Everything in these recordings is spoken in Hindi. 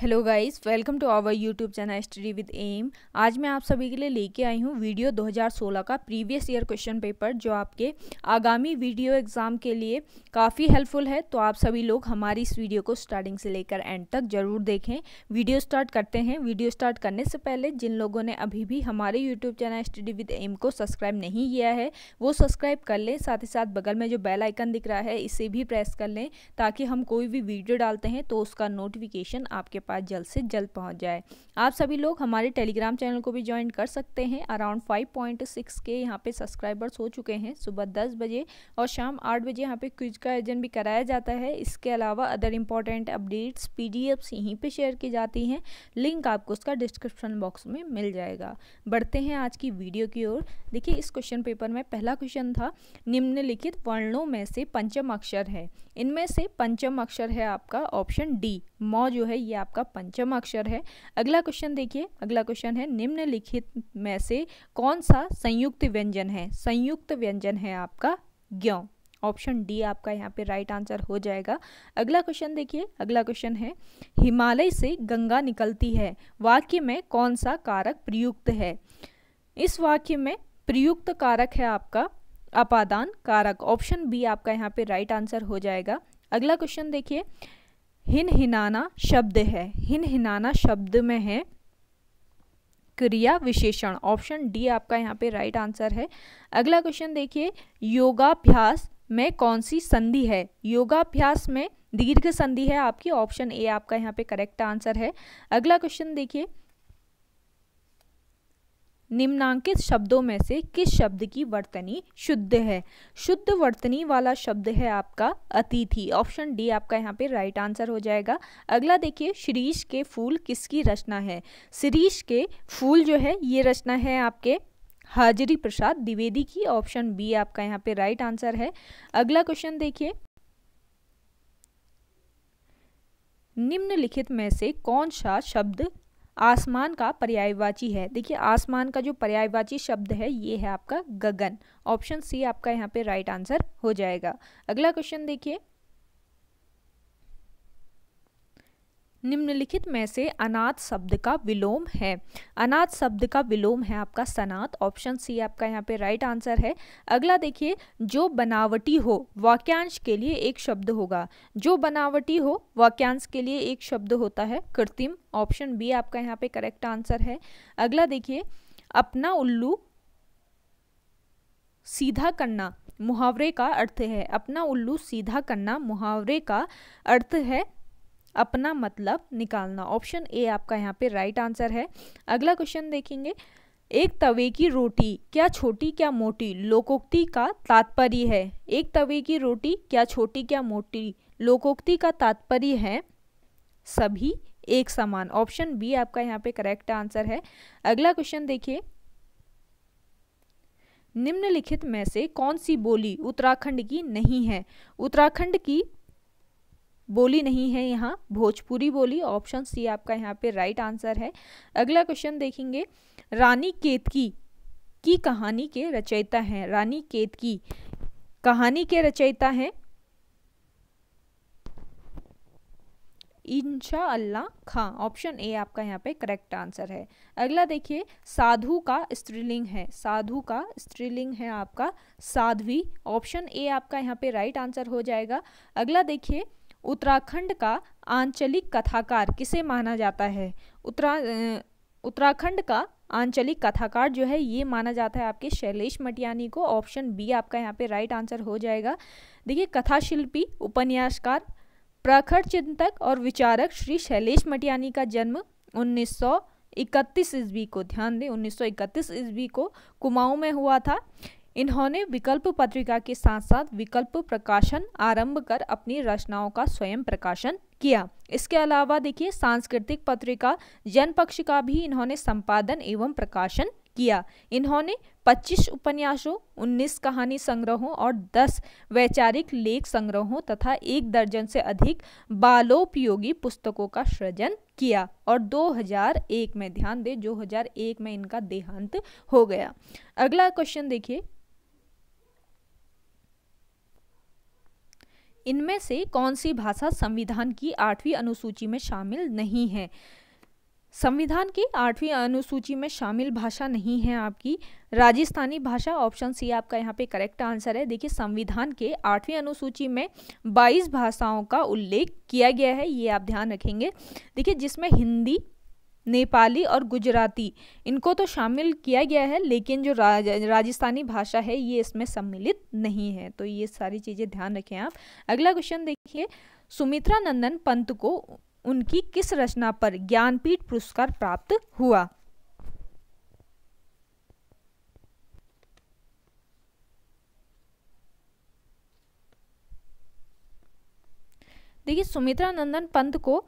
hello guys welcome to our YouTube channel study with M आज मैं आप सभी के लिए लेके आई हूँ वीडियो 2016 का प्रीवियस ईयर क्वेश्चन पेपर जो आपके आगामी वीडियो एग्ज़ाम के लिए काफ़ी हेल्पफुल है तो आप सभी लोग हमारी इस वीडियो को स्टार्टिंग से लेकर एंड तक ज़रूर देखें वीडियो स्टार्ट करते हैं वीडियो स्टार्ट करने से पहले जिन लोगों ने अभी भी हमारे YouTube channel study with M को सब्सक्राइब नहीं किया है वो सब्सक्राइब कर लें साथ ही साथ बगल में जो बेल आइकन दिख रहा है इसे भी प्रेस कर लें ताकि हम कोई भी वीडियो डालते हैं तो उसका नोटिफिकेशन आपके पास जल्द से जल्द पहुंच जाए आप सभी लोग हमारे टेलीग्राम चैनल को भी ज्वाइन कर सकते हैं अराउंड फाइव पॉइंट सिक्स के यहाँ पे सब्सक्राइबर्स हो चुके हैं सुबह दस बजे और शाम आठ बजे यहाँ पे क्विज का आयोजन भी कराया जाता है इसके अलावा अदर इंपॉर्टेंट अपडेट्स पी यहीं पर शेयर की जाती हैं लिंक आपको उसका डिस्क्रिप्शन बॉक्स में मिल जाएगा बढ़ते हैं आज की वीडियो की ओर देखिए इस क्वेश्चन पेपर में पहला क्वेश्चन था निम्नलिखित वर्णों में से पंचम अक्षर है इनमें से पंचम अक्षर है आपका ऑप्शन डी मौ जो है ये आपका आपका पंचम अक्षर है अगला क्वेश्चन देखिए अगला क्वेश्चन है निम्नलिखित में से कौन सा संयुक्त व्यंजन है संयुक्त व्यंजन है आपका ज्ञ ऑप्शन डी आपका यहाँ पे राइट आंसर हो जाएगा अगला क्वेश्चन देखिए अगला क्वेश्चन है हिमालय से गंगा निकलती है वाक्य में कौन सा कारक प्रयुक्त है इस वाक्य में प्रयुक्त कारक है आपका अपादान कारक ऑप्शन बी आपका यहाँ पे राइट आंसर हो जाएगा अगला क्वेश्चन देखिए हिन हिनाना शब्द है हिन हिनाना शब्द में है क्रिया विशेषण ऑप्शन डी आपका यहाँ पे राइट आंसर है अगला क्वेश्चन देखिए योगाभ्यास में कौन सी संधि है योगाभ्यास में दीर्घ संधि है आपकी ऑप्शन ए आपका यहाँ पे करेक्ट आंसर है अगला क्वेश्चन देखिए निम्नांकित शब्दों में से किस शब्द की वर्तनी शुद्ध है शुद्ध वर्तनी वाला शब्द है आपका अतिथि ऑप्शन डी आपका यहाँ पे राइट आंसर हो जाएगा अगला देखिए शीरीष के फूल किसकी रचना है शीरीष के फूल जो है ये रचना है आपके हाजरी प्रसाद द्विवेदी की ऑप्शन बी आपका यहाँ पे राइट आंसर है अगला क्वेश्चन देखिए निम्नलिखित में से कौन सा शब्द आसमान का पर्यायवाची है देखिए आसमान का जो पर्यायवाची शब्द है ये है आपका गगन ऑप्शन सी आपका यहाँ पे राइट आंसर हो जाएगा अगला क्वेश्चन देखिए निम्नलिखित में से अनाथ शब्द का विलोम है अनाथ शब्द का विलोम है आपका सनात ऑप्शन सी आपका यहाँ पे राइट आंसर है अगला देखिए जो बनावटी हो वाक्यांश के लिए एक शब्द होगा जो बनावटी हो वाक्यांश के लिए एक शब्द होता है कृत्रिम ऑप्शन बी आपका यहाँ पे करेक्ट आंसर है अगला देखिए अपना उल्लू सीधा करना मुहावरे का अर्थ है अपना उल्लू सीधा करना मुहावरे का अर्थ है अपना मतलब निकालना ऑप्शन ए आपका यहाँ पे राइट आंसर है अगला क्वेश्चन देखेंगे एक तवे की रोटी क्या छोटी क्या मोटी लोकोक्ति का तात्पर्य है एक तवे की रोटी क्या छोटी क्या मोटी लोकोक्ति का तात्पर्य है सभी एक समान ऑप्शन बी आपका यहाँ पे करेक्ट आंसर है अगला क्वेश्चन देखिए निम्नलिखित में से कौन सी बोली उत्तराखंड की नहीं है उत्तराखंड की बोली नहीं है यहाँ भोजपुरी बोली ऑप्शन सी आपका यहाँ पे राइट आंसर है अगला क्वेश्चन देखेंगे रानी केतकी की कहानी के रचयिता हैं रानी केतकी कहानी के रचयिता हैं इंशा अल्लाह खां ऑप्शन ए आपका यहाँ पे करेक्ट आंसर है अगला देखिए साधु का स्त्रीलिंग है साधु का स्त्रीलिंग है आपका साध्वी ऑप्शन ए आपका यहाँ पे राइट आंसर हो जाएगा अगला देखिए उत्तराखंड का आंचलिक कथाकार किसे माना जाता है उत्तरा उत्तराखंड का आंचलिक कथाकार जो है ये माना जाता है आपके शैलेश मटियानी को ऑप्शन बी आपका यहाँ पे राइट आंसर हो जाएगा देखिए कथा शिल्पी उपन्यासकार प्रखर चिंतक और विचारक श्री शैलेश मटियानी का जन्म 1931 ईस्वी को ध्यान दें 1931 ईस्वी को कुमाऊं में हुआ था इन्होंने विकल्प पत्रिका के साथ साथ विकल्प प्रकाशन आरंभ कर अपनी रचनाओं का स्वयं प्रकाशन किया इसके अलावा देखिए सांस्कृतिक पत्रिका जनपक्ष का भी इन्होंने संपादन एवं प्रकाशन किया इन्होंने 25 उपन्यासों 19 कहानी संग्रहों और 10 वैचारिक लेख संग्रहों तथा एक दर्जन से अधिक बालोपयोगी पुस्तकों का सृजन किया और 2001 में ध्यान दें 2001 में इनका देहांत हो गया अगला क्वेश्चन देखिए इनमें से कौन सी भाषा संविधान की आठवीं अनुसूची में शामिल नहीं है संविधान की आठवीं अनुसूची में शामिल भाषा नहीं है आपकी राजस्थानी भाषा ऑप्शन सी आपका यहाँ पे करेक्ट आंसर है देखिए संविधान के आठवीं अनुसूची में 22 भाषाओं का उल्लेख किया गया है ये आप ध्यान रखेंगे देखिए जिसमें हिंदी नेपाली और गुजराती इनको तो शामिल किया गया है लेकिन जो राज, राजस्थानी भाषा है ये इसमें सम्मिलित नहीं है तो ये सारी चीज़ें ध्यान रखें आप अगला क्वेश्चन देखिए सुमित्रा नंदन पंत को उनकी किस रचना पर ज्ञानपीठ पुरस्कार प्राप्त हुआ देखिए सुमित्रा नंदन पंत को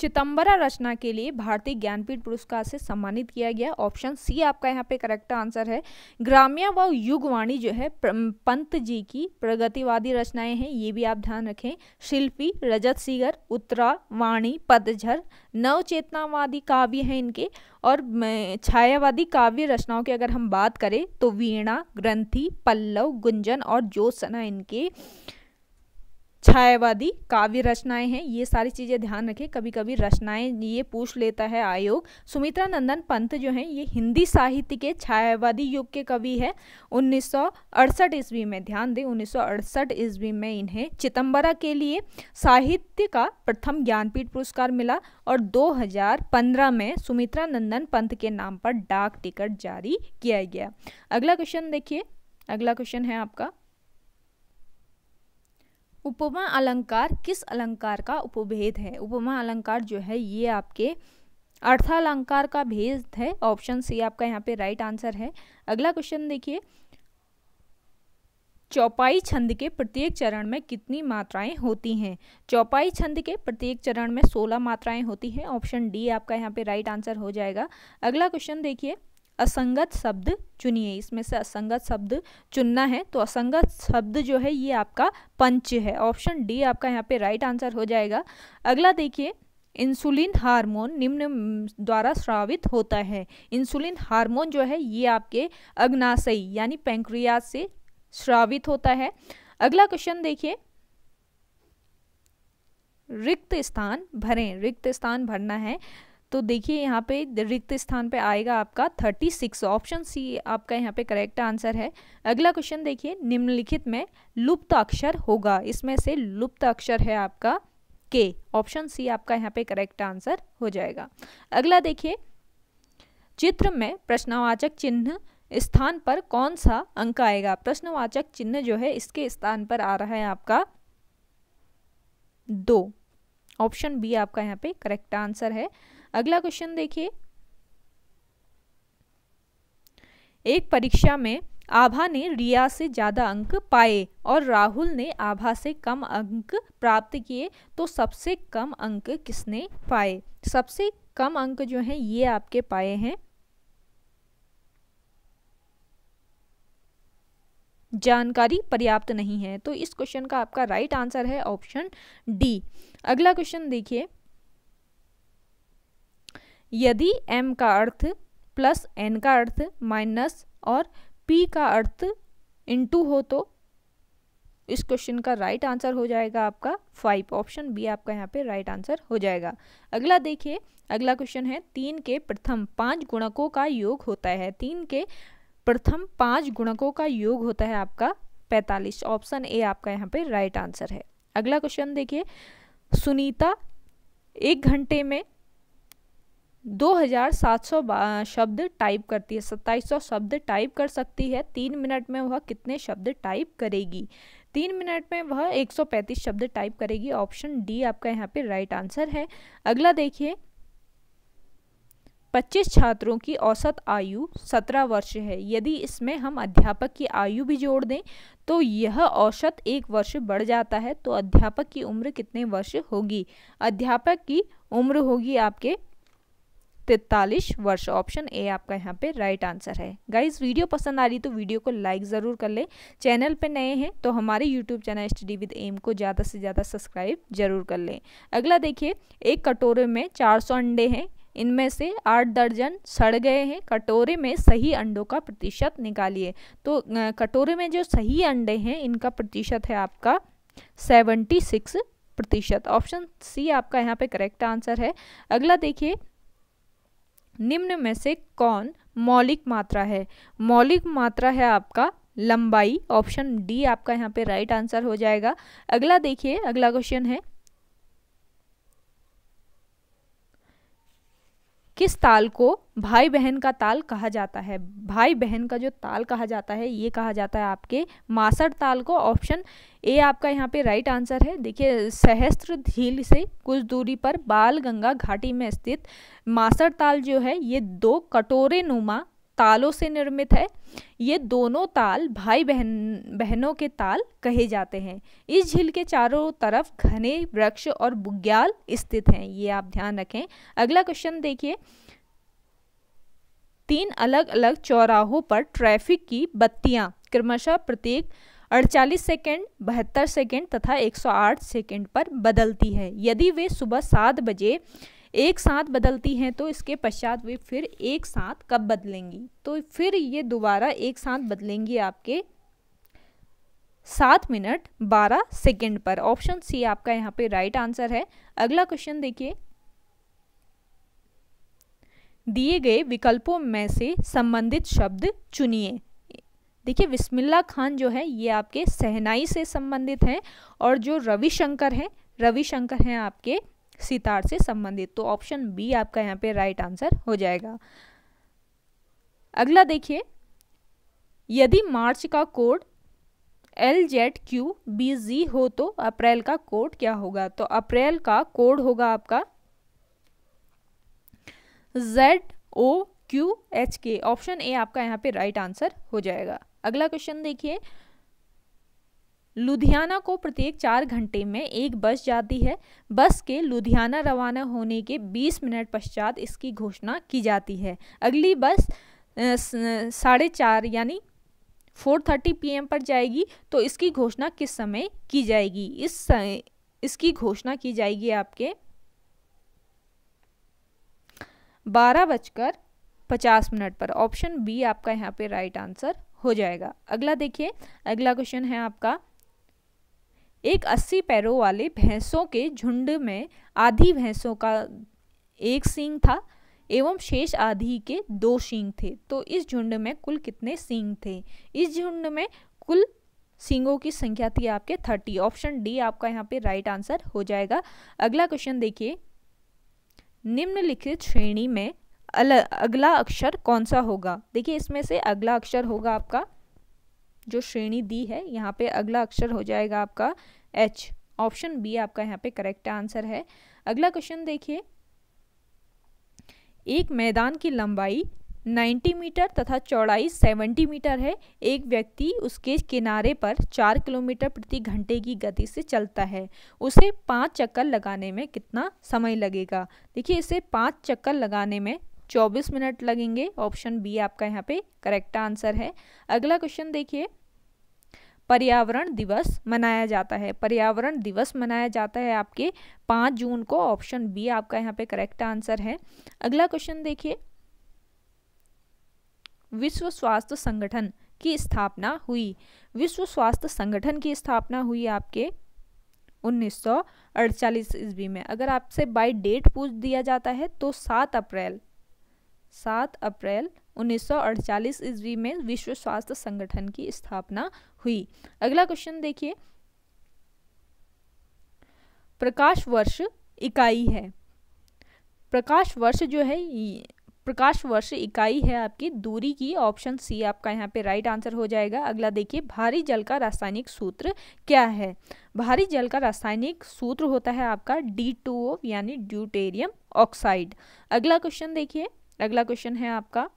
चितंबरा रचना के लिए भारतीय ज्ञानपीठ पुरस्कार से सम्मानित किया गया ऑप्शन सी आपका यहाँ पे करेक्ट आंसर है ग्राम्या व युगवाणी जो है पंत जी की प्रगतिवादी रचनाएं हैं ये भी आप ध्यान रखें शिल्पी रजत सीगर उत्तरा वाणी पतझर नवचेतनावादी काव्य हैं इनके और छायावादी काव्य रचनाओं की अगर हम बात करें तो वीणा ग्रंथी पल्लव गुंजन और जोसना इनके छायावादी काव्य रचनाएं हैं ये सारी चीज़ें ध्यान रखें कभी कभी रचनाएं ये पूछ लेता है आयोग सुमित्रा नंदन पंत जो हैं ये हिंदी साहित्य के छायावादी युग के कवि हैं उन्नीस ईस्वी में ध्यान दें उन्नीस ईस्वी में इन्हें चितंबरा के लिए साहित्य का प्रथम ज्ञानपीठ पुरस्कार मिला और 2015 में सुमित्रा नंदन पंत के नाम पर डाक टिकट जारी किया गया अगला क्वेश्चन देखिए अगला क्वेश्चन है आपका उपमा अलंकार किस अलंकार का उपभेद है उपमा अलंकार जो है ये आपके अर्थालंकार का भेद है ऑप्शन सी आपका यहाँ पे राइट आंसर है अगला क्वेश्चन देखिए चौपाई छंद के प्रत्येक चरण में कितनी मात्राएं होती हैं चौपाई छंद के प्रत्येक चरण में सोलह मात्राएं होती हैं ऑप्शन डी आपका यहाँ पे राइट आंसर हो जाएगा अगला क्वेश्चन देखिए असंगत शब्द चुनिए इसमें से असंगत शब्द चुनना है तो असंगत शब्द जो है ये आपका पंच है ऑप्शन डी आपका यहाँ पे राइट आंसर हो जाएगा अगला देखिए इंसुलिन हार्मोन निम्न द्वारा स्रावित होता है इंसुलिन हार्मोन जो है ये आपके अग्नाशयी यानी पैंक्रियाज से स्रावित होता है अगला क्वेश्चन देखिए रिक्त स्थान भरें रिक्त स्थान भरना है तो देखिए यहाँ पे रिक्त स्थान पे आएगा आपका 36 ऑप्शन सी आपका यहाँ पे करेक्ट आंसर है अगला क्वेश्चन देखिए निम्नलिखित में लुप्त अक्षर होगा इसमें से लुप्त अक्षर है आपका के ऑप्शन सी आपका यहाँ पे करेक्ट आंसर हो जाएगा अगला देखिए चित्र में प्रश्नवाचक चिन्ह स्थान पर कौन सा अंक आएगा प्रश्नवाचक चिन्ह जो है इसके स्थान पर आ रहा है आपका दो ऑप्शन बी आपका यहाँ पे करेक्ट आंसर है अगला क्वेश्चन देखिए एक परीक्षा में आभा ने रिया से ज़्यादा अंक पाए और राहुल ने आभा से कम अंक प्राप्त किए तो सबसे कम अंक किसने पाए सबसे कम अंक जो हैं ये आपके पाए हैं जानकारी पर्याप्त नहीं है तो इस क्वेश्चन का आपका राइट आंसर है ऑप्शन डी अगला क्वेश्चन देखिए यदि m का अर्थ प्लस n का अर्थ माइनस और p का अर्थ टू हो तो इस क्वेश्चन का राइट right आंसर हो जाएगा आपका फाइव ऑप्शन बी आपका यहाँ पे राइट right आंसर हो जाएगा अगला देखिए अगला क्वेश्चन है तीन के प्रथम पांच गुणकों का योग होता है तीन के प्रथम पांच गुणकों का योग होता है आपका पैंतालीस ऑप्शन ए आपका यहाँ पे राइट right आंसर है अगला क्वेश्चन देखिए सुनीता एक घंटे में 2700 शब्द टाइप करती है 2700 शब्द टाइप कर सकती है तीन मिनट में वह कितने शब्द टाइप करेगी तीन मिनट में वह 135 शब्द टाइप करेगी ऑप्शन डी आपका यहाँ पे राइट आंसर है अगला देखिए 25 छात्रों की औसत आयु 17 वर्ष है यदि इसमें हम अध्यापक की आयु भी जोड़ दें तो यह औसत एक वर्ष बढ़ जाता है तो अध्यापक की उम्र कितने वर्ष होगी अध्यापक की उम्र होगी आपके तैतालीस वर्ष ऑप्शन ए आपका यहाँ पे राइट आंसर है गाइज वीडियो पसंद आ रही तो वीडियो को लाइक ज़रूर कर ले चैनल पे नए हैं तो हमारे YouTube channel study with M को ज़्यादा से ज़्यादा सब्सक्राइब जरूर कर लें अगला देखिए एक कटोरे में सौ अंडे हैं इनमें से आठ दर्जन सड़ गए हैं कटोरे में सही अंडों का प्रतिशत निकालिए तो कटोरे में जो सही अंडे हैं इनका प्रतिशत है आपका सेवेंटी सिक्स प्रतिशत ऑप्शन सी आपका यहाँ पे करेक्ट आंसर है अगला देखिए निम्न में से कौन मौलिक मात्रा है मौलिक मात्रा है आपका लंबाई ऑप्शन डी आपका यहाँ पे राइट आंसर हो जाएगा अगला देखिए अगला क्वेश्चन है किस ताल को भाई बहन का ताल कहा जाता है भाई बहन का जो ताल कहा जाता है ये कहा जाता है आपके मासर ताल को ऑप्शन ए आपका यहाँ पे राइट आंसर है देखिए सहस्त्र झील से कुछ दूरी पर बाल गंगा घाटी में स्थित मासड़ ताल जो है ये दो कटोरे नुमा तालों से निर्मित है ये दोनों ताल भाई बहन बहनों के ताल कहे जाते हैं इस झील के चारों तरफ घने वृक्ष और बुग्याल स्थित हैं ये आप ध्यान रखें अगला क्वेश्चन देखिए तीन अलग अलग चौराहों पर ट्रैफिक की बत्तियां क्रमशः प्रत्येक 48 सेकंड, बहत्तर सेकंड तथा 108 सेकंड पर बदलती है यदि वे सुबह सात बजे एक साथ बदलती हैं तो इसके पश्चात वे फिर एक साथ कब बदलेंगी तो फिर ये दोबारा एक साथ बदलेंगी आपके सात मिनट बारह सेकेंड पर ऑप्शन सी आपका यहाँ पे राइट आंसर है अगला क्वेश्चन देखिए दिए गए विकल्पों में से संबंधित शब्द चुनिए देखिए बिस्मिल्ला खान जो है ये आपके सहनाई से संबंधित हैं और जो रविशंकर हैं रविशंकर हैं आपके सितार से संबंधित तो ऑप्शन बी आपका यहाँ पे राइट आंसर हो जाएगा अगला देखिए यदि मार्च का code L Z Q B G हो तो अप्रैल का कोड क्या होगा तो अप्रैल का कोड होगा आपका Z O Q H K option A आपका यहाँ पे राइट आंसर हो जाएगा अगला क्वेश्चन देखिए लुधियाना को प्रत्येक चार घंटे में एक बस जाती है बस के लुधियाना रवाना होने के 20 मिनट पश्चात इसकी घोषणा की जाती है अगली बस साढ़े चार यानी 4:30 पीएम पर जाएगी तो इसकी घोषणा किस समय की जाएगी इस इसकी घोषणा की जाएगी आपके बारह बजकर पचास मिनट पर ऑप्शन बी आपका यहाँ पे राइट आंसर हो जाएगा अगला देखिए अगला क्वेश्चन है आपका एक अस्सी पैरों वाले भैंसों के झुंड में आधी भैंसों का एक सींग था एवं शेष आधी के दो सींग थे तो इस झुंड में कुल कितने सींग थे इस झुंड में कुल सींगों की संख्या थी आपके थर्टी ऑप्शन डी आपका यहाँ पे राइट आंसर हो जाएगा अगला क्वेश्चन देखिए निम्नलिखित श्रेणी में अल अगला अक्षर कौन सा होगा देखिए इसमें से अगला अक्षर होगा आपका जो श्रेणी दी है यहाँ पे अगला अक्षर हो जाएगा आपका एच ऑप्शन बी आपका यहाँ पे करेक्ट आंसर है अगला क्वेश्चन देखिए एक मैदान की लंबाई 90 मीटर तथा चौड़ाई 70 मीटर है एक व्यक्ति उसके किनारे पर चार किलोमीटर प्रति घंटे की गति से चलता है उसे पाँच चक्कर लगाने में कितना समय लगेगा देखिए इसे पाँच चक्कर लगाने में चौबीस मिनट लगेंगे ऑप्शन बी आपका यहाँ पे करेक्ट आंसर है अगला क्वेश्चन देखिए पर्यावरण दिवस मनाया जाता है पर्यावरण दिवस मनाया जाता है आपके पाँच जून को ऑप्शन बी आपका यहाँ पे करेक्ट आंसर है अगला क्वेश्चन देखिए विश्व स्वास्थ्य संगठन की स्थापना हुई विश्व स्वास्थ्य संगठन की स्थापना हुई आपके 1948 ईस्वी में अगर आपसे बाय डेट पूछ दिया जाता है तो 7 अप्रैल सात अप्रैल 1948 ईस्वी में विश्व स्वास्थ्य संगठन की स्थापना हुई अगला क्वेश्चन देखिए प्रकाश वर्ष इकाई है प्रकाश वर्ष जो है प्रकाश वर्ष इकाई है आपकी दूरी की ऑप्शन सी आपका यहाँ पे राइट आंसर हो जाएगा अगला देखिए भारी जल का रासायनिक सूत्र क्या है भारी जल का रासायनिक सूत्र होता है आपका डी टू ओ यानी ड्यूटेरियम ऑक्साइड अगला क्वेश्चन देखिए अगला क्वेश्चन है आपका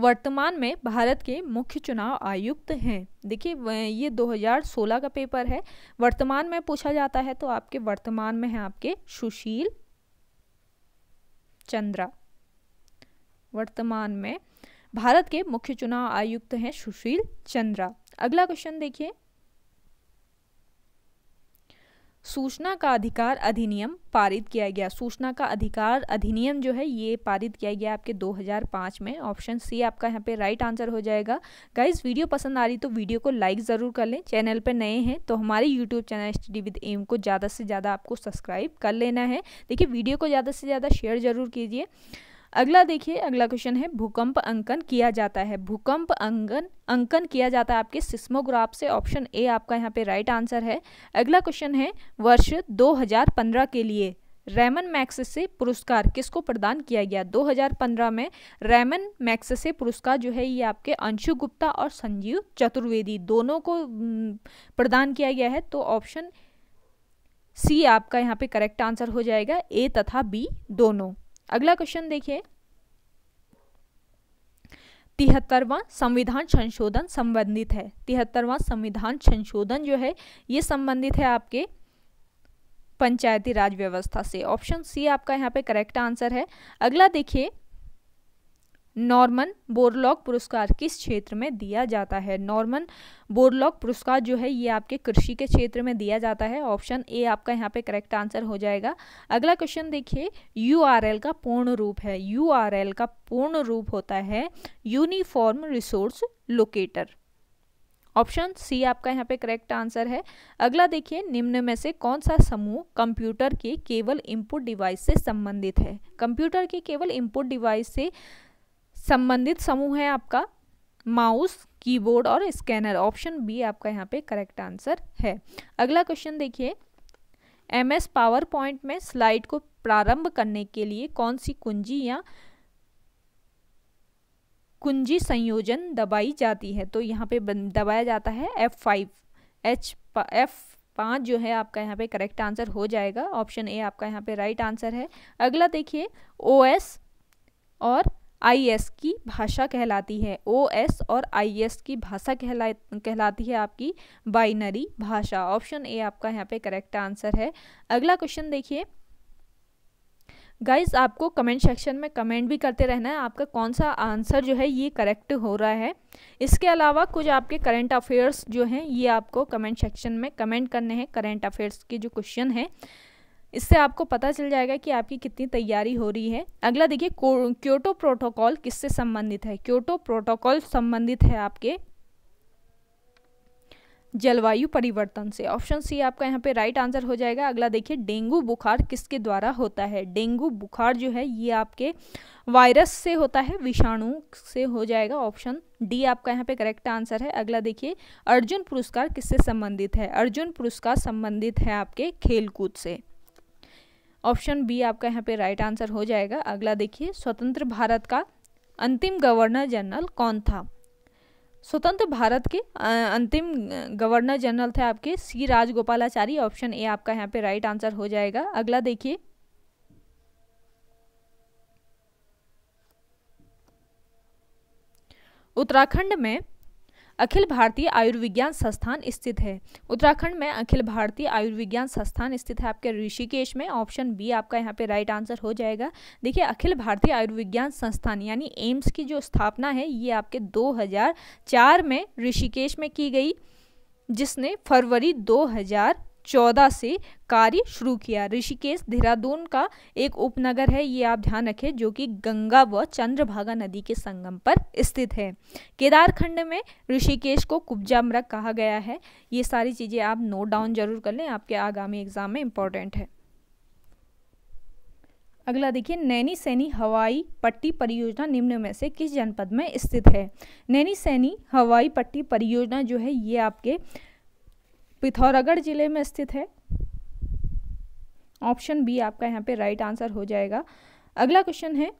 वर्तमान में भारत के मुख्य चुनाव आयुक्त हैं देखिए ये 2016 का पेपर है वर्तमान में पूछा जाता है तो आपके वर्तमान में है आपके सुशील चंद्रा वर्तमान में भारत के मुख्य चुनाव आयुक्त हैं सुशील चंद्रा अगला क्वेश्चन देखिए सूचना का अधिकार अधिनियम पारित किया गया सूचना का अधिकार अधिनियम जो है ये पारित किया गया आपके 2005 में ऑप्शन सी आपका यहाँ पे राइट आंसर हो जाएगा गाइज वीडियो पसंद आ रही तो वीडियो को लाइक ज़रूर कर लें चैनल पर नए हैं तो हमारे YouTube channel S T with M को ज़्यादा से ज़्यादा आपको सब्सक्राइब कर लेना है देखिए वीडियो को ज़्यादा से ज़्यादा शेयर ज़रूर कीजिए अगला देखिए अगला क्वेश्चन है भूकंप अंकन किया जाता है भूकंप अंकन अंकन किया जाता है आपके सिस्मोग्राफ से ऑप्शन ए आपका यहाँ पे राइट आंसर है अगला क्वेश्चन है वर्ष 2015 के लिए रेमन से पुरस्कार किसको प्रदान किया गया 2015 में रेमन से पुरस्कार जो है ये आपके अंशु गुप्ता और संजीव चतुर्वेदी दोनों को प्रदान किया गया है तो ऑप्शन सी आपका यहाँ पे करेक्ट आंसर हो जाएगा ए तथा बी दोनों अगला क्वेश्चन देखिए तिहत्तरवां संविधान संशोधन संबंधित है तिहत्तरवां संविधान संशोधन जो है ये संबंधित है आपके पंचायती राज व्यवस्था से ऑप्शन सी आपका यहाँ पे करेक्ट आंसर है अगला देखिए नॉर्मन बोरलॉक पुरस्कार किस क्षेत्र में दिया जाता है नॉर्मन बोरलॉक पुरस्कार जो है ये आपके कृषि के क्षेत्र में दिया जाता है ऑप्शन ए आपका यहाँ पे करेक्ट आंसर हो जाएगा अगला क्वेश्चन देखिए यू का पूर्ण रूप है यू का पूर्ण रूप होता है uniform resource locator option C आपका यहाँ पे करेक्ट आंसर है अगला देखिए निम्न में से कौन सा समूह कंप्यूटर के केवल इनपुट डिवाइस से संबंधित है कंप्यूटर के केवल इनपुट डिवाइस से संबंधित समूह है आपका माउस कीबोर्ड और स्कैनर ऑप्शन बी आपका यहाँ पे करेक्ट आंसर है अगला क्वेश्चन देखिए एम एस पावर पॉइंट में स्लाइड को प्रारंभ करने के लिए कौन सी कुंजी या कुंजी संयोजन दबाई जाती है तो यहाँ पे दबाया जाता है एफ फाइव एच एफ पाँच जो है आपका यहाँ पे करेक्ट आंसर हो जाएगा ऑप्शन ए आपका यहाँ पे राइट आंसर है अगला देखिए ओ एस और आईएस की भाषा कहलाती है ओएस और आईएस की भाषा कहला कहलाती है आपकी बाइनरी भाषा ऑप्शन ए आपका यहाँ पे करेक्ट आंसर है अगला क्वेश्चन देखिए गाइज आपको कमेंट सेक्शन में कमेंट भी करते रहना है आपका कौन सा आंसर जो है ये करेक्ट हो रहा है इसके अलावा कुछ आपके करंट अफेयर्स जो हैं ये आपको कमेंट सेक्शन में कमेंट करने हैं करेंट अफेयर्स के जो क्वेश्चन हैं इससे आपको पता चल जाएगा कि आपकी कितनी तैयारी हो रही है अगला देखिए क्योटो प्रोटोकॉल किससे संबंधित है क्योटो प्रोटोकॉल संबंधित है आपके जलवायु परिवर्तन से ऑप्शन सी आपका यहाँ पे राइट आंसर हो जाएगा अगला देखिए डेंगू बुखार किसके द्वारा होता है डेंगू बुखार जो है ये आपके वायरस से होता है विषाणु से हो जाएगा ऑप्शन डी आपका यहाँ पे करेक्ट आंसर है अगला देखिए अर्जुन पुरस्कार किससे संबंधित है अर्जुन पुरस्कार संबंधित है आपके खेलकूद से ऑप्शन बी आपका यहाँ पे राइट आंसर हो जाएगा अगला देखिए स्वतंत्र भारत का अंतिम गवर्नर जनरल कौन था स्वतंत्र भारत के अंतिम गवर्नर जनरल थे आपके सी राजगोपालाचारी ऑप्शन ए आपका यहाँ पे राइट आंसर हो जाएगा अगला देखिए उत्तराखंड में अखिल भारतीय आयुर्विज्ञान संस्थान स्थित है उत्तराखंड में अखिल भारतीय आयुर्विज्ञान संस्थान स्थित है आपके ऋषिकेश में ऑप्शन बी आपका यहाँ पे राइट आंसर हो जाएगा देखिए अखिल भारतीय आयुर्विज्ञान संस्थान यानी एम्स की जो स्थापना है ये आपके 2004 में ऋषिकेश में की गई जिसने फरवरी 2000 2014 से कार्य शुरू किया ऋषिकेश देहरादून का एक उपनगर है ये आप ध्यान रखें जो कि गंगा व चंद्रभागा नदी के संगम पर स्थित है केदारखंड में ऋषिकेश को कुब्जा मृग कहा गया है ये सारी चीज़ें आप नोट डाउन जरूर कर लें आपके आगामी एग्जाम में इम्पोर्टेंट है अगला देखिए नैनी सैनी हवाई पट्टी परियोजना निम्न में से किस जनपद में स्थित है नैनी सैनी हवाई पट्टी परियोजना जो है ये आपके पिथौरागढ़ जिले में स्थित है ऑप्शन बी आपका यहाँ पे राइट आंसर हो जाएगा अगला क्वेश्चन है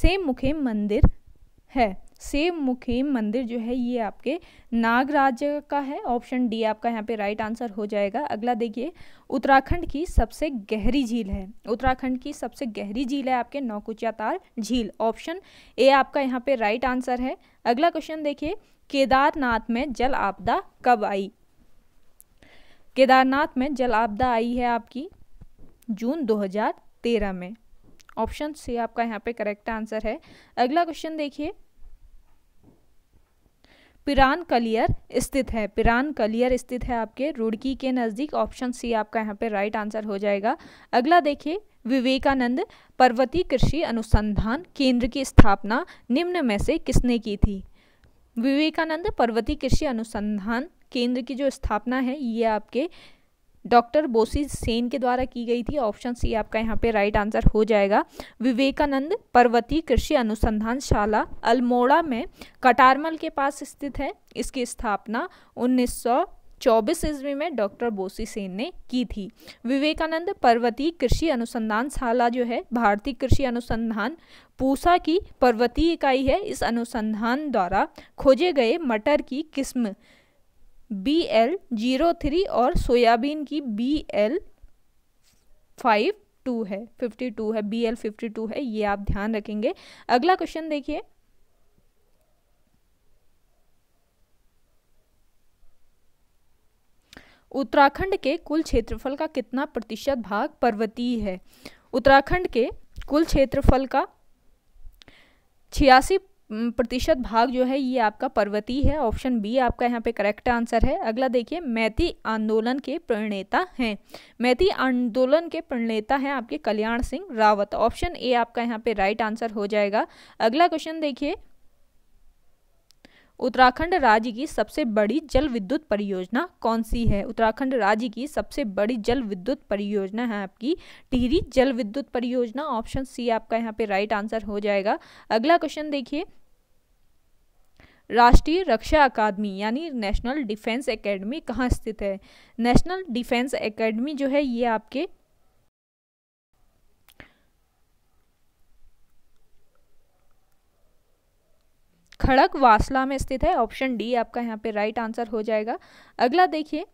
सेम मुखे मंदिर है सेम मुखेम मंदिर जो है ये आपके नागराज का है ऑप्शन डी आपका यहाँ पे राइट आंसर हो जाएगा अगला देखिए उत्तराखंड की सबसे गहरी झील है उत्तराखंड की सबसे गहरी झील है आपके नौकुचियातार झील ऑप्शन ए आपका यहाँ पे राइट आंसर है अगला क्वेश्चन देखिए केदारनाथ में जल आपदा कब आई केदारनाथ में जल आपदा आई है आपकी जून 2013 में ऑप्शन सी आपका यहाँ पे करेक्ट आंसर है अगला क्वेश्चन देखिए पिरान कलियर स्थित है पिरान कलियर स्थित है आपके रुड़की के नज़दीक ऑप्शन सी आपका यहाँ पे राइट आंसर हो जाएगा अगला देखिए विवेकानंद पर्वती कृषि अनुसंधान केंद्र की स्थापना निम्न में से किसने की थी विवेकानंद पर्वती कृषि अनुसंधान केंद्र की जो स्थापना है ये आपके डॉक्टर बोसी सेन के द्वारा की गई थी ऑप्शन सी आपका यहाँ पे राइट आंसर हो जाएगा विवेकानंद पर्वती कृषि अनुसंधान शाला अल्मोड़ा में कटारमल के पास स्थित है इसकी स्थापना उन्नीस चौबीस ईस्वी में डॉक्टर बोसी सेन ने की थी विवेकानंद पर्वतीय कृषि अनुसंधान शाला जो है भारतीय कृषि अनुसंधान पूसा की पर्वतीय इकाई है इस अनुसंधान द्वारा खोजे गए मटर की किस्म बी एल जीरो थ्री और सोयाबीन की बी एल फाइव टू है फिफ्टी टू है बी एल फिफ्टी टू है ये आप ध्यान रखेंगे अगला क्वेश्चन देखिए उत्तराखंड के कुल क्षेत्रफल का कितना प्रतिशत भाग पर्वतीय है उत्तराखंड के कुल क्षेत्रफल का छियासी प्रतिशत भाग जो है ये आपका पर्वतीय है ऑप्शन बी आपका यहाँ पे करेक्ट आंसर है अगला देखिए मैथी आंदोलन के प्रणेता हैं मैथी आंदोलन के प्रणेता हैं आपके कल्याण सिंह रावत ऑप्शन ए आपका यहाँ पे राइट आंसर हो जाएगा अगला क्वेश्चन देखिए उत्तराखंड राज्य की सबसे बड़ी जल विद्युत परियोजना कौन सी है उत्तराखंड राज्य की सबसे बड़ी जल विद्युत परियोजना है आपकी टिहरी जल विद्युत परियोजना ऑप्शन सी आपका यहाँ पे राइट आंसर हो जाएगा अगला क्वेश्चन देखिए राष्ट्रीय रक्षा अकादमी यानी नेशनल डिफेंस एकेडमी कहाँ स्थित है नेशनल डिफेंस एकेडमी जो है ये आपके खड़क वासला में स्थित है ऑप्शन डी आपका यहाँ पे राइट आंसर हो जाएगा अगला देखिए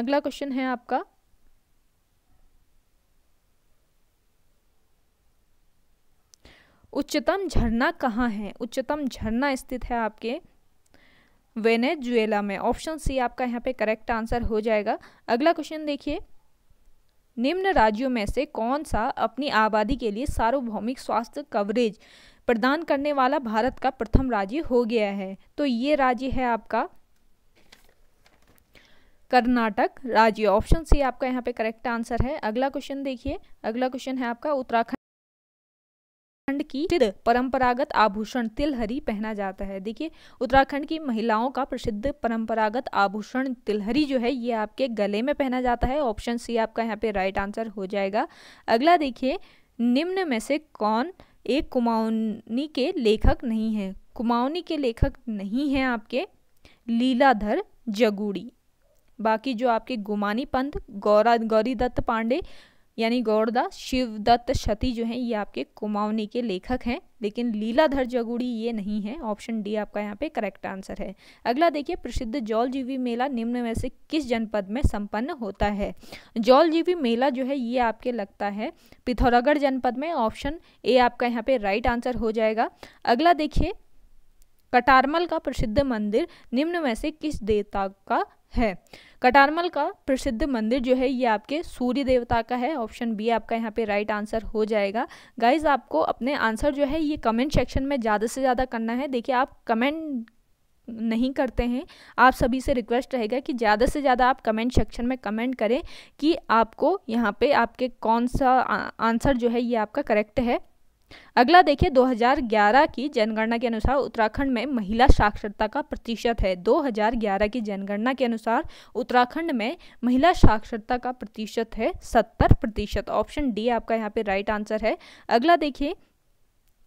अगला क्वेश्चन है आपका उच्चतम झरना कहाँ है उच्चतम झरना स्थित है आपके वेनेजुएला में ऑप्शन सी आपका यहाँ पे करेक्ट आंसर हो जाएगा अगला क्वेश्चन देखिए निम्न राज्यों में से कौन सा अपनी आबादी के लिए सार्वभौमिक स्वास्थ्य कवरेज प्रदान करने वाला भारत का प्रथम राज्य हो गया है तो ये राज्य है आपका कर्नाटक राज्य ऑप्शन सी आपका यहाँ पे करेक्ट आंसर है अगला क्वेश्चन देखिए अगला क्वेश्चन है आपका उत्तराखंड की परंपरागत आभूषण तिलहरी पहना जाता है देखिए उत्तराखंड की महिलाओं का प्रसिद्ध परंपरागत आभूषण तिलहरी जो है ये आपके गले में पहना जाता है ऑप्शन सी आपका यहाँ पे राइट आंसर हो जाएगा अगला देखिए निम्न में से कौन एक कुमाऊनी के लेखक नहीं हैं कुमाऊनी के लेखक नहीं हैं आपके लीलाधर जगूड़ी बाकी जो आपके गुमानी पंत गौरा गौरी दत्त पांडे यानी शिव शिवदत्त शती जो हैं ये आपके कुमावनी के लेखक हैं लेकिन लीलाधर जगुड़ी ये नहीं है ऑप्शन डी आपका यहाँ पे करेक्ट आंसर है अगला देखिए प्रसिद्ध जौलजीवी मेला निम्न में से किस जनपद में संपन्न होता है जौलजीवी मेला जो है ये आपके लगता है पिथौरागढ़ जनपद में ऑप्शन ए आपका यहाँ पे राइट आंसर हो जाएगा अगला देखिए कटारमल का प्रसिद्ध मंदिर निम्न में से किस देवता का है कटारमल का प्रसिद्ध मंदिर जो है ये आपके सूर्य देवता का है ऑप्शन बी आपका यहाँ पे राइट आंसर हो जाएगा गाइज आपको अपने आंसर जो है ये कमेंट सेक्शन में ज़्यादा से ज़्यादा करना है देखिए आप कमेंट नहीं करते हैं आप सभी से रिक्वेस्ट रहेगा कि ज़्यादा से ज़्यादा आप कमेंट सेक्शन में कमेंट करें कि आपको यहाँ पे आपके कौन सा आंसर जो है ये आपका करेक्ट है अगला देखिए 2011 की जनगणना के अनुसार उत्तराखंड में महिला साक्षरता का प्रतिशत है 2011 की जनगणना के अनुसार उत्तराखंड में महिला साक्षरता का प्रतिशत है 70 प्रतिशत ऑप्शन डी आपका यहाँ पे राइट आंसर है अगला देखिए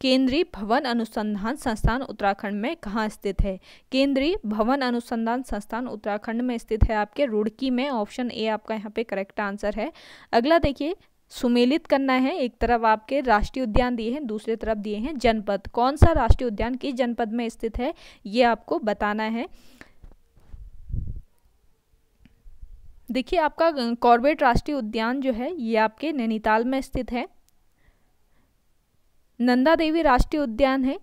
केंद्रीय भवन अनुसंधान संस्थान उत्तराखंड में कहाँ स्थित है केंद्रीय भवन अनुसंधान संस्थान उत्तराखंड में स्थित है आपके रुड़की में ऑप्शन ए आपका यहाँ पे करेक्ट आंसर है अगला देखिए सुमेलित करना है एक तरफ आपके राष्ट्रीय उद्यान दिए हैं दूसरे तरफ दिए हैं जनपद कौन सा राष्ट्रीय उद्यान किस जनपद में स्थित है ये आपको बताना है देखिए आपका कॉर्बेट राष्ट्रीय उद्यान जो है ये आपके नैनीताल में स्थित है नंदा देवी राष्ट्रीय उद्यान है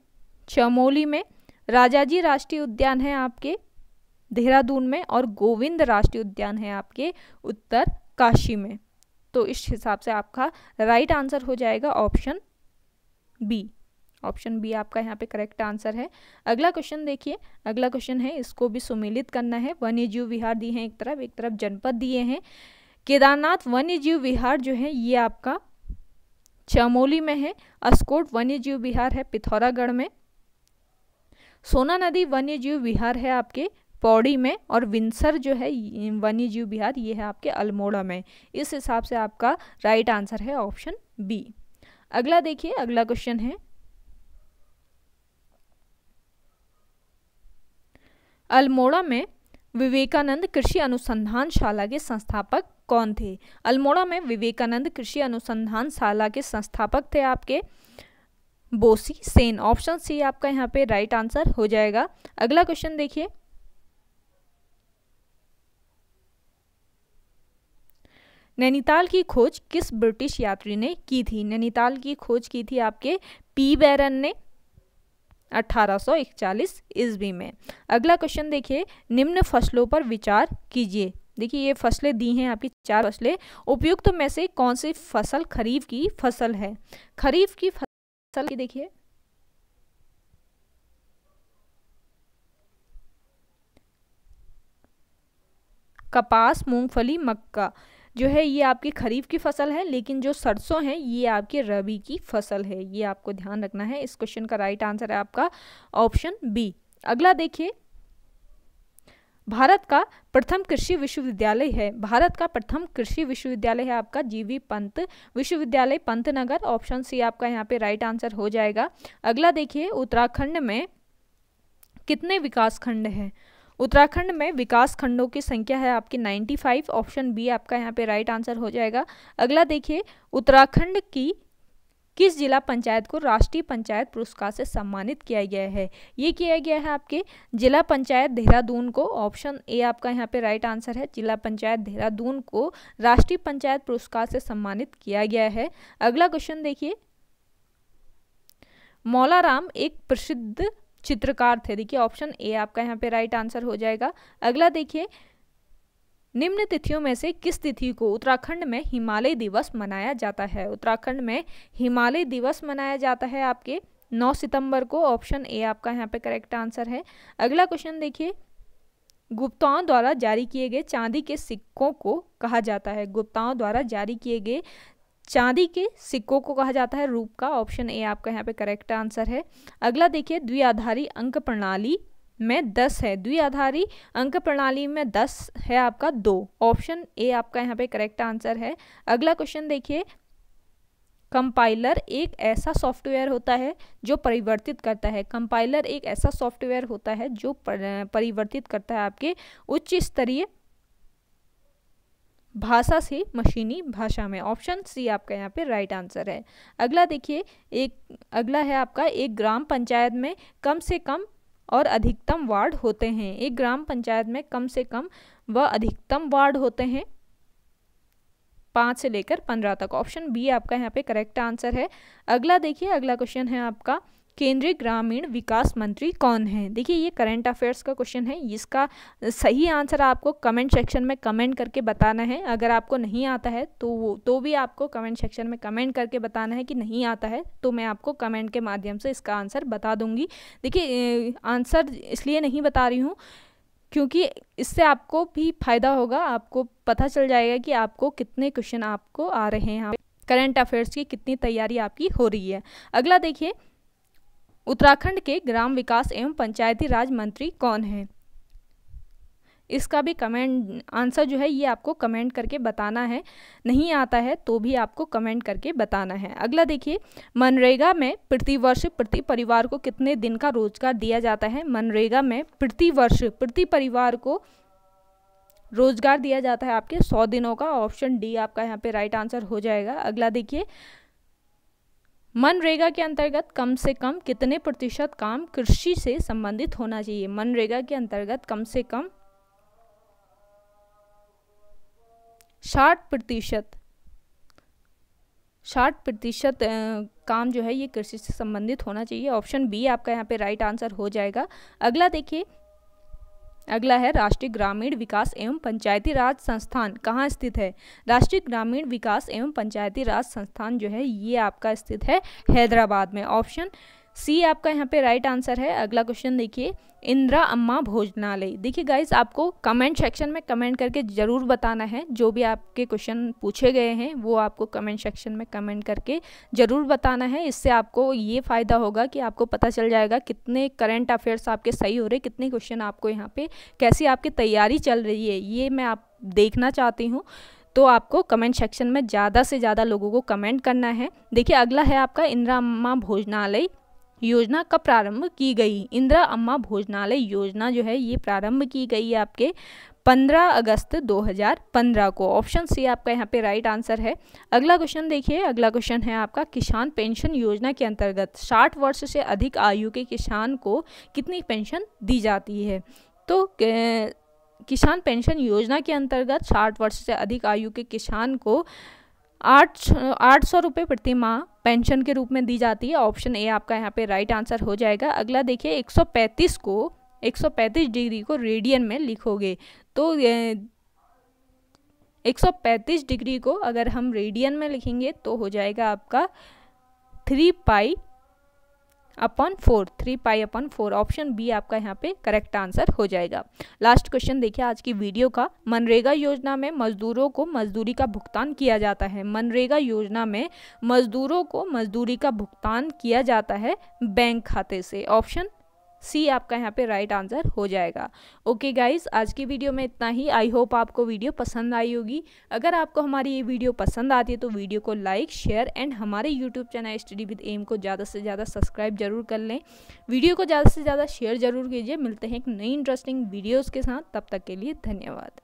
चमोली में राजाजी राष्ट्रीय उद्यान है आपके देहरादून में और गोविंद राष्ट्रीय उद्यान है आपके उत्तर काशी में तो इस हिसाब से आपका राइट आंसर हो जाएगा ऑप्शन बी ऑप्शन बी आपका यहाँ पे करेक्ट आंसर है अगला क्वेश्चन देखिए अगला क्वेश्चन है इसको भी सुमिलित करना है वन्य जीव विहार दिए हैं एक तरफ एक तरफ जनपद दिए हैं केदारनाथ वन्य जीव विहार जो है ये आपका चमोली में है अस्कोट वन्य जीव विहार है पिथौरागढ़ में सोना नदी वन्य जीव विहार है आपके पौड़ी में और विंसर जो है वन्य जीव बिहार ये है आपके अल्मोड़ा में इस हिसाब से आपका राइट आंसर है ऑप्शन बी अगला देखिए अगला क्वेश्चन है अल्मोड़ा में विवेकानंद कृषि अनुसंधान शाला के संस्थापक कौन थे अल्मोड़ा में विवेकानंद कृषि अनुसंधान शाला के संस्थापक थे आपके बोसी सेन ऑप्शन सी आपका यहाँ पे राइट आंसर हो जाएगा अगला क्वेश्चन देखिए नैनीताल की खोज किस ब्रिटिश यात्री ने की थी नैनीताल की खोज की थी आपके पी बैरन ने 1841 ईस्वी में अगला क्वेश्चन देखिए निम्न फसलों पर विचार कीजिए देखिए ये फसलें दी हैं आपकी चार फसलें उपयुक्त तो में से कौन सी फसल खरीफ की फसल है खरीफ की फसल की देखिए कपास मूंगफली मक्का जो है ये आपकी खरीफ की फसल है लेकिन जो सरसों है ये आपके रबी की फसल है ये आपको ध्यान रखना है इस क्वेश्चन का राइट आंसर है आपका ऑप्शन बी अगला देखिए भारत का प्रथम कृषि विश्वविद्यालय है भारत का प्रथम कृषि विश्वविद्यालय है आपका जीवी पंत विश्वविद्यालय पंतनगर ऑप्शन सी आपका यहाँ पे राइट आंसर हो जाएगा अगला देखिए उत्तराखंड में कितने विकास खंड हैं उत्तराखंड में विकास खंडों की संख्या है आपकी 95 ऑप्शन बी आपका यहाँ पे राइट आंसर हो जाएगा अगला देखिए उत्तराखंड की किस जिला पंचायत को राष्ट्रीय पंचायत पुरस्कार से सम्मानित किया गया है ये किया गया है आपके जिला पंचायत देहरादून को ऑप्शन ए आपका यहाँ पे राइट आंसर है जिला पंचायत देहरादून को राष्ट्रीय पंचायत पुरस्कार से सम्मानित किया गया है अगला क्वेश्चन देखिए मौलाराम एक प्रसिद्ध चित्रकार थे देखिए ऑप्शन ए आपका यहाँ पे राइट आंसर हो जाएगा अगला देखिए निम्न तिथियों में से किस तिथि को उत्तराखंड में हिमालय दिवस मनाया जाता है उत्तराखंड में हिमालय दिवस मनाया जाता है आपके 9 सितंबर को ऑप्शन ए आपका यहाँ पे करेक्ट आंसर है अगला क्वेश्चन देखिए गुप्ताओं द्वारा जारी किए गए चांदी के सिक्कों को कहा जाता है गुप्ताओं द्वारा जारी किए गए चांदी के सिक्कों को कहा जाता है रूप का ऑप्शन ए आपका यहाँ पे करेक्ट आंसर है अगला देखिए द्विआधारी अंक प्रणाली में दस है द्विआधारी अंक प्रणाली में दस है आपका दो ऑप्शन ए आपका यहाँ पे करेक्ट आंसर है अगला क्वेश्चन देखिए कंपाइलर एक ऐसा सॉफ्टवेयर होता है जो परिवर्तित करता है कंपाइलर एक ऐसा सॉफ्टवेयर होता है जो परिवर्तित करता है आपके उच्च स्तरीय भाषा से मशीनी भाषा में ऑप्शन सी आपका यहाँ पे राइट आंसर है अगला देखिए एक अगला है आपका एक ग्राम पंचायत में कम से कम और अधिकतम वार्ड होते हैं एक ग्राम पंचायत में कम से कम व अधिकतम वार्ड होते हैं पाँच से लेकर पंद्रह तक ऑप्शन बी आपका यहाँ पे करेक्ट आंसर है अगला देखिए अगला क्वेश्चन है आपका केंद्रीय ग्रामीण विकास मंत्री कौन है देखिए ये करंट अफेयर्स का क्वेश्चन है इसका सही आंसर आपको कमेंट सेक्शन में कमेंट करके बताना है अगर आपको नहीं आता है तो वो तो भी आपको कमेंट सेक्शन में कमेंट करके बताना है कि नहीं आता है तो मैं आपको कमेंट के माध्यम से इसका आंसर बता दूंगी देखिए आंसर इसलिए नहीं बता रही हूँ क्योंकि इससे आपको भी फायदा होगा आपको पता चल जाएगा कि आपको कितने क्वेश्चन आपको आ रहे हैं करंट अफेयर्स की कितनी तैयारी आपकी हो रही है अगला देखिए उत्तराखंड के ग्राम विकास एवं पंचायती राज मंत्री कौन हैं इसका भी कमेंट आंसर जो है ये आपको कमेंट करके बताना है नहीं आता है तो भी आपको कमेंट करके बताना है अगला देखिए मनरेगा में प्रतिवर्ष प्रति परिवार को कितने दिन का रोजगार दिया जाता है मनरेगा में प्रतिवर्ष प्रति परिवार को रोजगार दिया जाता है आपके सौ दिनों का ऑप्शन डी आपका यहाँ पे राइट आंसर हो जाएगा अगला देखिए मनरेगा के अंतर्गत कम से कम कितने प्रतिशत काम कृषि से संबंधित होना चाहिए मनरेगा के अंतर्गत कम से कम साठ प्रतिशत साठ प्रतिशत काम जो है ये कृषि से संबंधित होना चाहिए ऑप्शन बी आपका यहाँ पे राइट आंसर हो जाएगा अगला देखिए अगला है राष्ट्रीय ग्रामीण विकास एवं पंचायती राज संस्थान कहाँ स्थित है राष्ट्रीय ग्रामीण विकास एवं पंचायती राज संस्थान जो है ये आपका स्थित है हैदराबाद में ऑप्शन सी आपका यहाँ पे राइट आंसर है अगला क्वेश्चन देखिए इंदिरा अम्मा भोजनालय देखिए गाइज आपको कमेंट सेक्शन में कमेंट करके ज़रूर बताना है जो भी आपके क्वेश्चन पूछे गए हैं वो आपको कमेंट सेक्शन में कमेंट करके ज़रूर बताना है इससे आपको ये फ़ायदा होगा कि आपको पता चल जाएगा कितने करंट अफेयर्स आपके सही हो रहे कितने क्वेश्चन आपको यहाँ पे कैसी आपकी तैयारी चल रही है ये मैं आप देखना चाहती हूँ तो आपको कमेंट सेक्शन में ज़्यादा से ज़्यादा लोगों को कमेंट करना है देखिए अगला है आपका इंदिरा अम्मा भोजनालय योजना कब प्रारंभ की गई इंदिरा अम्मा भोजनालय योजना जो है ये प्रारंभ की गई है आपके 15 अगस्त 2015 को ऑप्शन सी आपका यहाँ पे राइट आंसर है अगला क्वेश्चन देखिए अगला क्वेश्चन है आपका किसान पेंशन योजना के अंतर्गत 60 वर्ष से अधिक आयु के किसान को कितनी पेंशन दी जाती है तो किसान पेंशन योजना के अंतर्गत 60 वर्ष से अधिक आयु के किसान को आठ आठ सौ रुपये प्रति माह पेंशन के रूप में दी जाती है ऑप्शन ए आपका यहाँ पे राइट आंसर हो जाएगा अगला देखिए 135 को 135 डिग्री को रेडियन में लिखोगे तो 135 डिग्री को अगर हम रेडियन में लिखेंगे तो हो जाएगा आपका three pi upon four three pi upon four option B आपका यहाँ पे करेक्ट आंसर हो जाएगा लास्ट क्वेश्चन देखिए आज की वीडियो का मनरेगा योजना में मजदूरों को मजदूरी का भुगतान किया जाता है मनरेगा योजना में मजदूरों को मजदूरी का भुगतान किया जाता है बैंक खाते से ऑप्शन सी आपका यहाँ पे राइट आंसर हो जाएगा ओके okay गाइस आज की वीडियो में इतना ही आई होप आपको वीडियो पसंद आई होगी अगर आपको हमारी ये वीडियो पसंद आती है तो वीडियो को लाइक शेयर एंड हमारे YouTube channel study with M को ज़्यादा से ज़्यादा सब्सक्राइब जरूर कर लें वीडियो को ज़्यादा से ज़्यादा शेयर जरूर कीजिए मिलते हैं एक नई इंटरेस्टिंग वीडियोज़ के साथ तब तक के लिए धन्यवाद